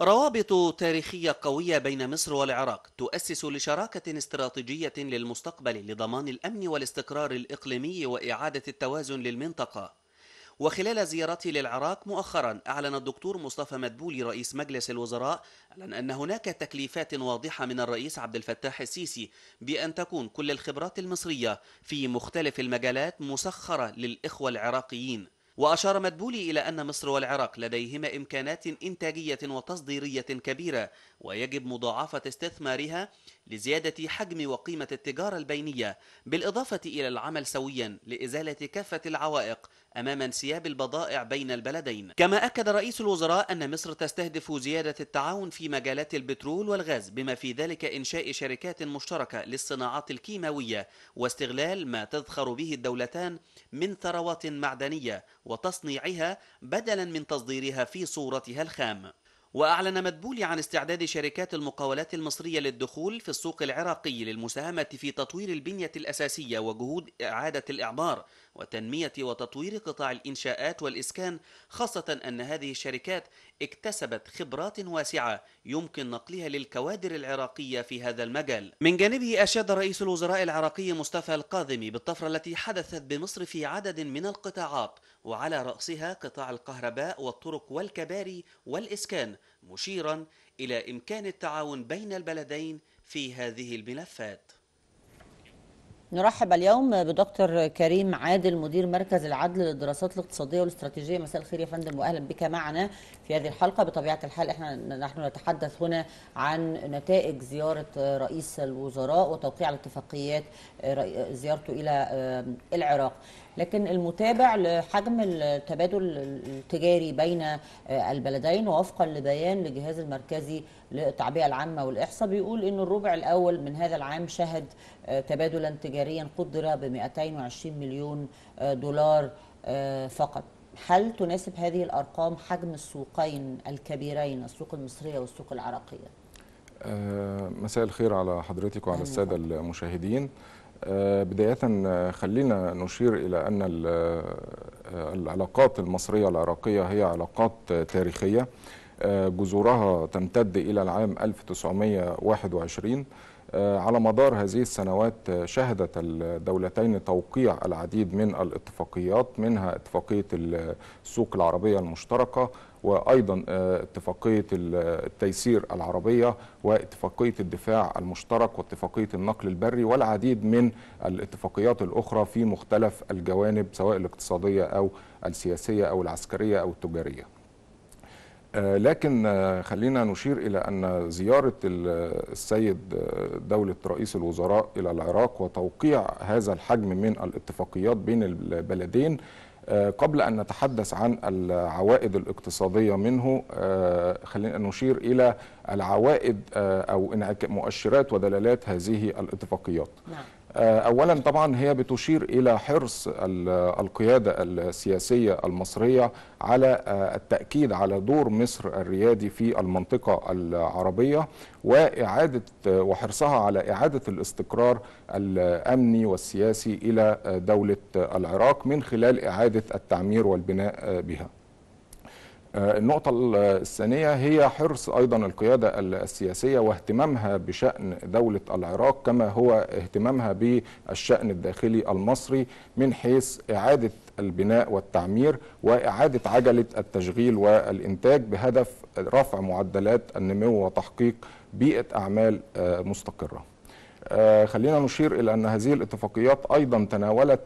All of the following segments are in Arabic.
روابط تاريخية قوية بين مصر والعراق تؤسس لشراكة استراتيجية للمستقبل لضمان الأمن والاستقرار الإقليمي وإعادة التوازن للمنطقة وخلال زيارته للعراق مؤخرا أعلن الدكتور مصطفى مدبولي رئيس مجلس الوزراء أعلن أن هناك تكليفات واضحة من الرئيس عبد الفتاح السيسي بأن تكون كل الخبرات المصرية في مختلف المجالات مسخرة للإخوة العراقيين وأشار مدبولي إلى أن مصر والعراق لديهما إمكانات إنتاجية وتصديرية كبيرة ويجب مضاعفة استثمارها لزيادة حجم وقيمة التجارة البينية بالإضافة إلى العمل سويا لإزالة كافة العوائق أمام انسياب البضائع بين البلدين كما أكد رئيس الوزراء أن مصر تستهدف زيادة التعاون في مجالات البترول والغاز بما في ذلك إنشاء شركات مشتركة للصناعات الكيماوية واستغلال ما تذخر به الدولتان من ثروات معدنية وتصنيعها بدلا من تصديرها في صورتها الخام وأعلن مدبولي عن استعداد شركات المقاولات المصرية للدخول في السوق العراقي للمساهمة في تطوير البنية الأساسية وجهود إعادة الإعمار وتنمية وتطوير قطاع الإنشاءات والإسكان خاصة أن هذه الشركات اكتسبت خبرات واسعة يمكن نقلها للكوادر العراقية في هذا المجال. من جانبه أشاد رئيس الوزراء العراقي مصطفى القاذمي بالطفرة التي حدثت بمصر في عدد من القطاعات وعلى رأسها قطاع الكهرباء والطرق والكباري والإسكان مشيرا إلى إمكان التعاون بين البلدين في هذه الملفات نرحب اليوم بدكتور كريم عادل مدير مركز العدل للدراسات الاقتصاديه والاستراتيجيه مساء الخير يا فندم واهلا بك معنا في هذه الحلقه بطبيعه الحال احنا نحن نتحدث هنا عن نتائج زياره رئيس الوزراء وتوقيع الاتفاقيات آه، زيارته الى آه، العراق لكن المتابع لحجم التبادل التجاري بين آه، البلدين ووفقا لبيان لجهاز المركزي للتعبئة العامة والإحصاء بيقول أن الربع الأول من هذا العام شهد آه، تبادلا تجاريا قدر ب 220 مليون آه، دولار فقط هل تناسب هذه الأرقام حجم السوقين الكبيرين السوق المصرية والسوق العراقية؟ مساء الخير على حضرتك وعلى السادة المشاهدين آه، بداية آه، خلينا نشير إلى أن آه، العلاقات المصرية العراقية هي علاقات تاريخية جذورها تمتد إلى العام 1921 آه، على مدار هذه السنوات آه، شهدت الدولتين توقيع العديد من الاتفاقيات منها اتفاقية السوق العربية المشتركة وأيضا آه، اتفاقية التيسير العربية واتفاقية الدفاع المشترك واتفاقية النقل البري والعديد من الاتفاقيات الأخرى في مختلف الجوانب سواء الاقتصادية أو السياسية أو العسكرية أو التجارية آه، لكن آه، خلينا نشير إلى أن زيارة السيد آه، دولة رئيس الوزراء إلى العراق وتوقيع هذا الحجم من الاتفاقيات بين البلدين قبل أن نتحدث عن العوائد الاقتصادية منه خلينا نشير إلى العوائد أو مؤشرات ودلالات هذه الاتفاقيات نعم. آه، أولا طبعا هي بتشير إلى حرص القيادة السياسية المصرية على آه، التأكيد على دور مصر الريادي في المنطقة العربية وإعادة آه، وحرصها على إعادة الاستقرار الأمني والسياسي إلى دولة العراق من خلال إعادة التعمير والبناء بها آه، النقطة الثانية هي حرص أيضا القيادة السياسية واهتمامها بشأن دولة العراق كما هو اهتمامها بالشأن الداخلي المصري من حيث إعادة البناء والتعمير وإعادة عجلة التشغيل والإنتاج بهدف رفع معدلات النمو وتحقيق بيئة أعمال آه، مستقرة آه، خلينا نشير إلى أن هذه الاتفاقيات أيضا تناولت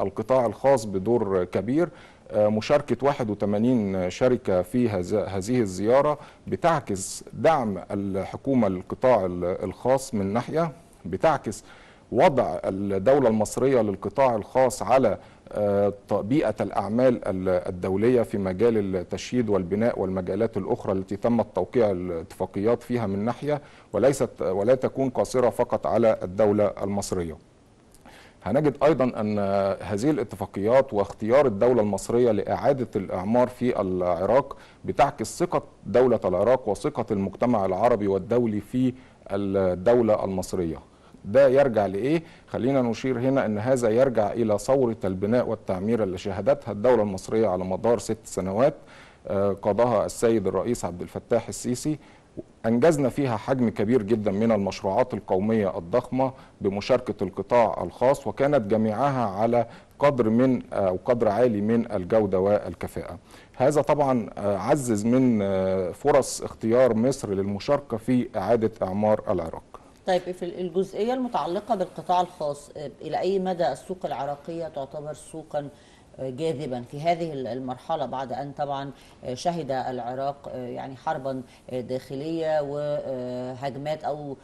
القطاع الخاص بدور كبير آه، مشاركة 81 شركة في هذه الزيارة بتعكس دعم الحكومة القطاع الخاص من ناحية بتعكس وضع الدولة المصرية للقطاع الخاص على آه، بيئة الأعمال الدولية في مجال التشييد والبناء والمجالات الأخرى التي تم التوقيع الاتفاقيات فيها من ناحية وليست ولا تكون قاصرة فقط على الدولة المصرية هنجد أيضا أن هذه الاتفاقيات واختيار الدولة المصرية لإعادة الإعمار في العراق بتعكس ثقة دولة العراق وثقة المجتمع العربي والدولي في الدولة المصرية ده يرجع لإيه؟ خلينا نشير هنا أن هذا يرجع إلى ثورة البناء والتعمير اللي شهدتها الدولة المصرية على مدار ست سنوات قادها السيد الرئيس عبد الفتاح السيسي أنجزنا فيها حجم كبير جدا من المشروعات القومية الضخمة بمشاركة القطاع الخاص وكانت جميعها على قدر من أو قدر عالي من الجودة والكفاءة هذا طبعا عزز من آه، فرص اختيار مصر للمشاركة في إعادة إعمار العراق طيب في الجزئية المتعلقة بالقطاع الخاص إلى أي مدى السوق العراقية تعتبر سوقا جاذبا في هذه المرحله بعد ان طبعا آه، شهد العراق آه، يعني حربا آه، داخليه وهجمات او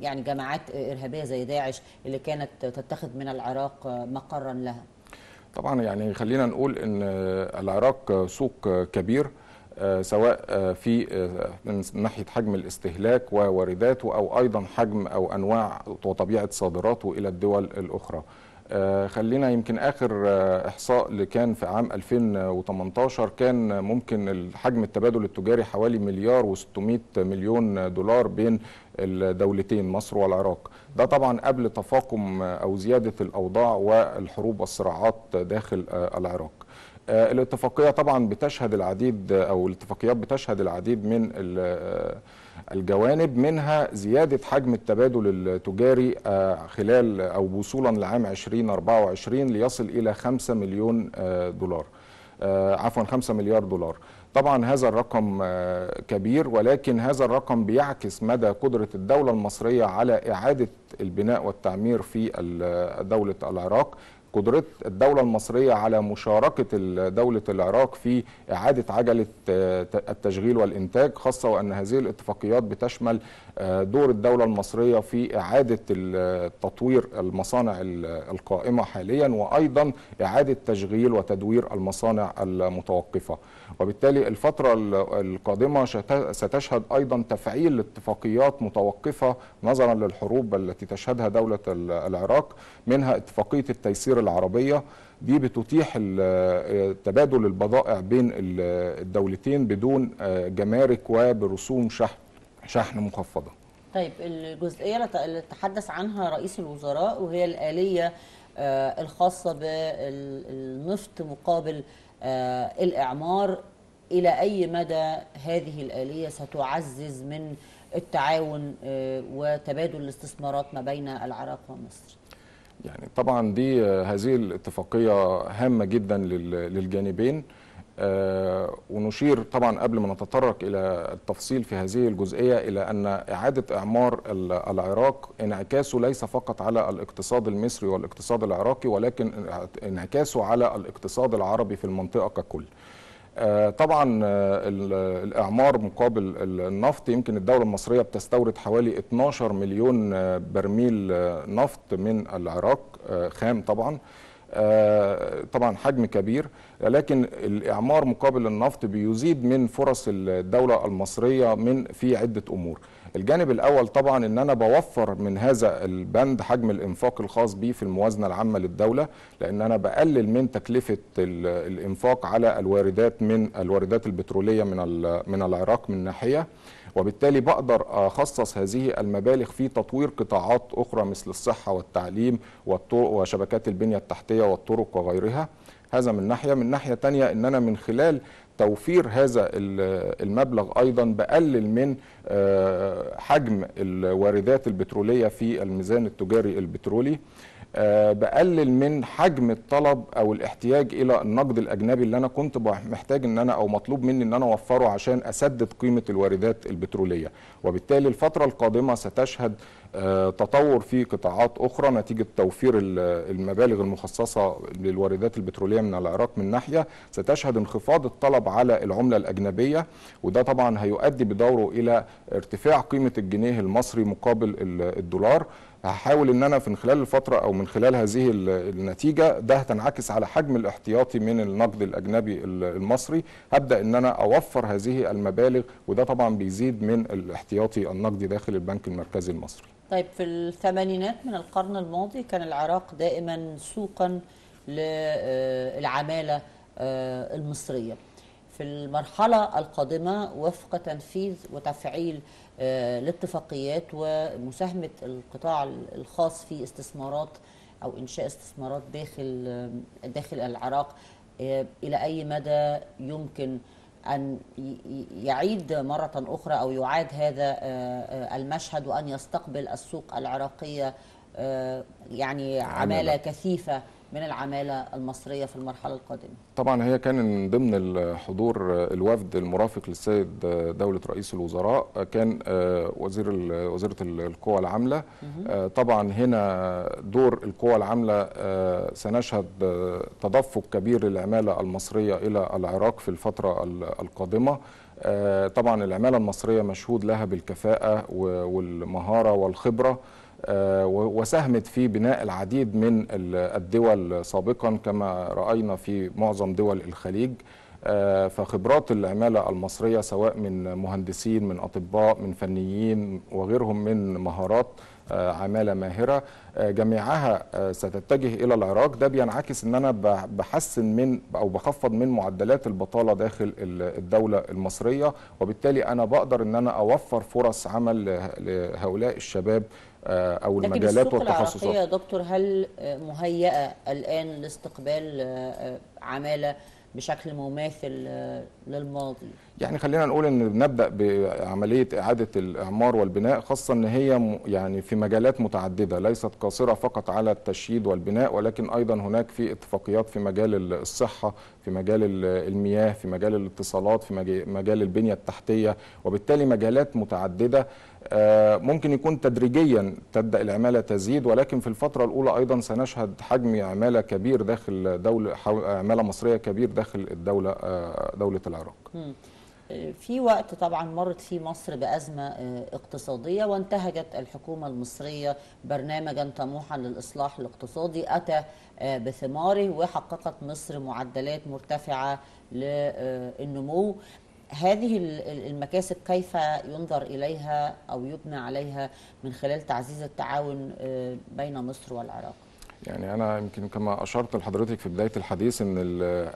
يعني جماعات ارهابيه زي داعش اللي كانت تتخذ من العراق مقرا لها. طبعا يعني خلينا نقول ان العراق سوق كبير سواء في من ناحيه حجم الاستهلاك ووارداته او ايضا حجم او انواع وطبيعه صادراته الى الدول الاخرى. آه، خلينا يمكن اخر آه، احصاء اللي كان في عام 2018 كان ممكن حجم التبادل التجاري حوالي مليار و600 مليون دولار بين الدولتين مصر والعراق ده طبعا قبل تفاقم او زياده الاوضاع والحروب والصراعات داخل آه، العراق آه، الاتفاقيه طبعا بتشهد العديد آه، او الاتفاقيات بتشهد العديد من آه، الجوانب منها زياده حجم التبادل التجاري خلال او وصولا لعام 2024 ليصل الى 5 مليون دولار عفوا 5 مليار دولار طبعا هذا الرقم كبير ولكن هذا الرقم بيعكس مدى قدرة الدولة المصرية على إعادة البناء والتعمير في دولة العراق قدرة الدولة المصرية على مشاركة دولة العراق في إعادة عجلة آه، التشغيل والإنتاج خاصة وأن هذه الاتفاقيات بتشمل آه، دور الدولة المصرية في إعادة تطوير المصانع القائمة حاليا وأيضا إعادة تشغيل وتدوير المصانع المتوقفة وبالتالي الفترة القادمة ستشهد أيضا تفعيل لاتفاقيات متوقفة نظرا للحروب التي تشهدها دولة العراق منها اتفاقية التيسير الجزائر العربية دي بتتيح تبادل البضائع بين الدولتين بدون آه، جمارك وبرسوم شحن شحن مخفضة طيب الجزئية اللي تحدث عنها رئيس الوزراء وهي الآلية آه، الخاصة بالنفط مقابل آه، الإعمار إلى أي مدى هذه الآلية ستعزز من التعاون وتبادل الاستثمارات ما بين العراق ومصر يعني طبعا دي آه، هذه الاتفاقية هامة جدا للجانبين آه، ونشير طبعا قبل ما نتطرق إلى التفصيل في هذه الجزئية إلى أن إعادة إعمار العراق انعكاسه ليس فقط على الاقتصاد المصري والاقتصاد العراقي ولكن انعكاسه على الاقتصاد العربي في المنطقة ككل آه، طبعا آه، الاعمار مقابل النفط يمكن الدوله المصريه بتستورد حوالي 12 مليون آه، برميل نفط من العراق خام طبعا طبعا حجم كبير لكن الاعمار مقابل النفط بيزيد من فرص الدوله المصريه من في عده امور الجانب الاول طبعا ان انا بوفر من هذا البند حجم الانفاق الخاص بيه في الموازنه العامه للدوله لان انا بقلل من تكلفه الانفاق على الواردات من الواردات البتروليه من من العراق من ناحيه وبالتالي بقدر اخصص هذه المبالغ في تطوير قطاعات اخرى مثل الصحه والتعليم والطرق وشبكات البنيه التحتيه والطرق وغيرها هذا من ناحيه من ناحيه تانية ان انا من خلال توفير هذا المبلغ أيضا بقلل من آه، حجم الواردات البترولية في الميزان التجاري البترولي آه، بقلل من حجم الطلب او الاحتياج الى النقد الاجنبي اللي انا كنت محتاج ان انا او مطلوب مني ان انا اوفره عشان اسدد قيمه الواردات البتروليه وبالتالي الفتره القادمه ستشهد آه، تطور في قطاعات اخرى نتيجه توفير المبالغ المخصصه للواردات البتروليه من العراق من ناحيه ستشهد انخفاض الطلب على العمله الاجنبيه وده طبعا هيؤدي بدوره الى ارتفاع قيمه الجنيه المصري مقابل الدولار هحاول ان انا في خلال الفتره او من خلال هذه النتيجه ده هتنعكس على حجم الاحتياطي من النقد الاجنبي المصري هبدا ان انا اوفر هذه المبالغ وده طبعا بيزيد من الاحتياطي النقدي داخل البنك المركزي المصري طيب في الثمانينات من القرن الماضي كان العراق دائما سوقا للعماله آه، المصريه في المرحله القادمه وفق تنفيذ وتفعيل الاتفاقيات آه، ومساهمة القطاع الخاص في استثمارات أو إنشاء استثمارات داخل آه، داخل العراق آه، إلى أي مدى يمكن أن يعيد مرة أخرى أو يعاد هذا المشهد وأن يستقبل السوق العراقية يعني عمالة كثيفة من العماله المصريه في المرحله القادمه؟ طبعا هي كان من ضمن الحضور آه، الوفد المرافق للسيد آه، دوله رئيس الوزراء آه، كان وزير وزيره القوى العامله طبعا هنا دور القوى العامله سنشهد تدفق كبير للعماله المصريه الى العراق في الفتره القادمه طبعا العماله المصريه مشهود لها بالكفاءه والمهاره والخبره آه، وساهمت في بناء العديد من الدول سابقا كما رأينا في معظم دول الخليج آه، فخبرات العمالة المصرية سواء من مهندسين من أطباء من فنيين وغيرهم من مهارات آه، عمالة ماهرة جميعها ستتجه إلى العراق ده بينعكس أن أنا بحسن من أو بخفض من معدلات البطالة داخل الدولة المصرية وبالتالي أنا بقدر أن أنا أوفر فرص عمل لهؤلاء الشباب آه، او المجالات والتخصصات لكن السوق العراقيه يا دكتور هل مهيئه الان لاستقبال آه، آه، عماله بشكل مماثل للماضي يعني خلينا نقول ان نبدا بعمليه اعاده الاعمار والبناء خاصه ان هي يعني في مجالات متعدده ليست قاصره فقط على التشييد والبناء ولكن ايضا هناك في اتفاقيات في مجال الصحه في مجال المياه في مجال الاتصالات في مجال البنية التحتية وبالتالي مجالات متعددة آه، ممكن يكون تدريجيا تبدا العماله تزيد ولكن في الفتره الاولى ايضا سنشهد حجم عماله كبير داخل دوله عماله مصريه كبير داخل الدوله آه، دوله العراق. في وقت طبعا مرت فيه مصر بأزمة آه، اقتصادية وانتهجت الحكومة المصرية برنامجا طموحا للإصلاح الاقتصادي أتى آه، بثماره وحققت مصر معدلات مرتفعة للنمو آه، هذه المكاسب كيف ينظر إليها أو يبنى عليها من خلال تعزيز التعاون بين مصر والعراق يعني انا يمكن كما اشرت لحضرتك في بدايه الحديث ان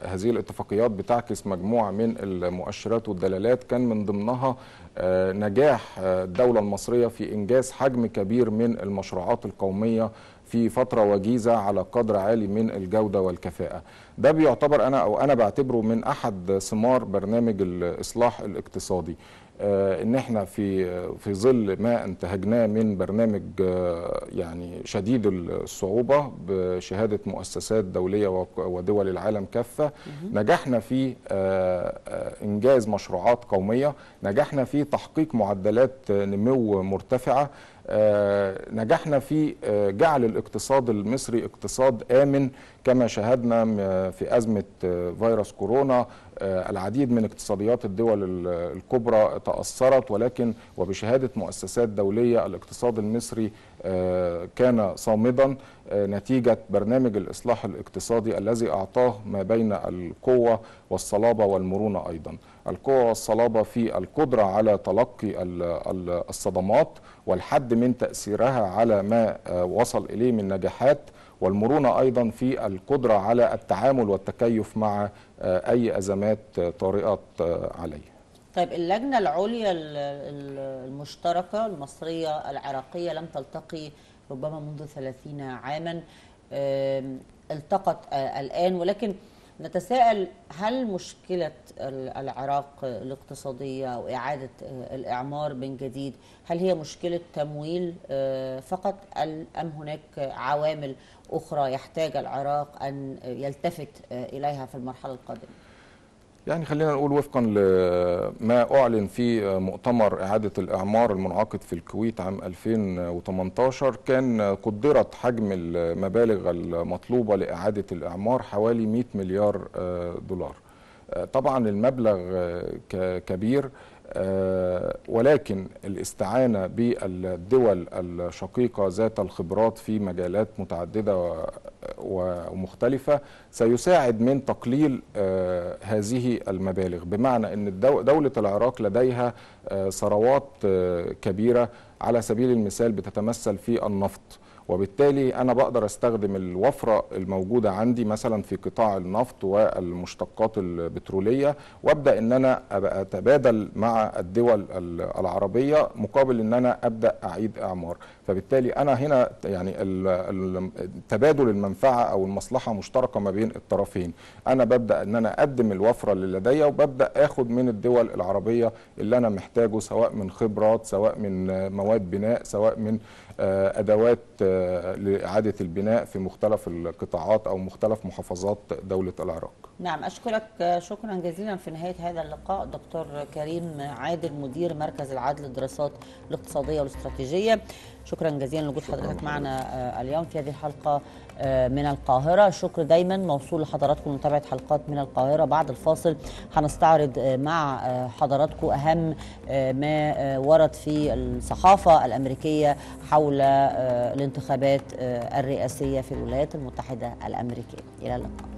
هذه الاتفاقيات بتعكس مجموعه من المؤشرات والدلالات كان من ضمنها آه، نجاح آه، الدوله المصريه في انجاز حجم كبير من المشروعات القوميه في فترة وجيزة على قدر عالي من الجودة والكفاءة ده بيعتبر أنا أو أنا بعتبره من أحد ثمار برنامج الإصلاح الاقتصادي آه، ان احنا في في ظل ما انتهجناه من برنامج آه، يعني شديد الصعوبه بشهاده مؤسسات دوليه ودول العالم كافه نجحنا في آه، انجاز مشروعات قوميه نجحنا في تحقيق معدلات نمو مرتفعه آه، نجحنا في آه، جعل الاقتصاد المصري اقتصاد آمن كما شاهدنا آه، في أزمة فيروس كورونا العديد من اقتصاديات الدول الكبرى تأثرت ولكن وبشهادة مؤسسات دولية الاقتصاد المصري كان صامدا نتيجة برنامج الإصلاح الاقتصادي الذي أعطاه ما بين القوة والصلابة والمرونة أيضا القوة والصلابة في القدرة على تلقي الصدمات والحد من تأثيرها على ما آه، وصل إليه من نجاحات والمرونة أيضا في القدرة على التعامل والتكيف مع آه، أي أزمات آه، طارئة عليه طيب اللجنة العليا المشتركة المصرية العراقية لم تلتقي ربما منذ 30 عاما التقت الآن ولكن نتساءل هل مشكلة العراق الاقتصادية وإعادة آه، الإعمار من جديد هل هي مشكلة تمويل آه، فقط أم هناك عوامل أخرى يحتاج العراق أن يلتفت آه، إليها في المرحلة القادمة؟ يعني خلينا نقول وفقا لما أعلن في مؤتمر إعادة الإعمار المنعقد في الكويت عام 2018 كان قدرت حجم المبالغ المطلوبة لإعادة الإعمار حوالي 100 مليار دولار طبعا المبلغ كبير آه، ولكن الاستعانة بالدول الشقيقة ذات الخبرات في مجالات متعددة ومختلفة سيساعد من تقليل آه، هذه المبالغ بمعنى أن دولة العراق لديها آه، ثروات كبيرة على سبيل المثال بتتمثل في النفط وبالتالي انا بقدر استخدم الوفره الموجوده عندي مثلا في قطاع النفط والمشتقات البتروليه وابدا ان انا ابقى اتبادل مع الدول العربيه مقابل ان انا ابدا اعيد اعمار فبالتالي انا هنا يعني تبادل المنفعه او المصلحه مشتركه ما بين الطرفين انا ببدا ان انا اقدم الوفره اللي لدي وببدا اخد من الدول العربيه اللي انا محتاجه سواء من خبرات سواء من مواد بناء سواء من آه، ادوات آه، لإعادة البناء في مختلف القطاعات أو مختلف محافظات دولة العراق نعم أشكرك شكرا جزيلا في نهاية هذا اللقاء دكتور كريم عادل مدير مركز العدل للدراسات الاقتصادية والاستراتيجية شكرا جزيلا لوجود حضرتك معنا آه، اليوم في هذه الحلقه آه، من القاهرة شكر دايما موصول لحضراتكم متابعة حلقات من القاهرة بعد الفاصل هنستعرض آه، مع حضراتكم أهم ما ورد في الصحافة الأمريكية حول الانتخابات الرئاسية في الولايات المتحدة الأمريكية إلى اللقاء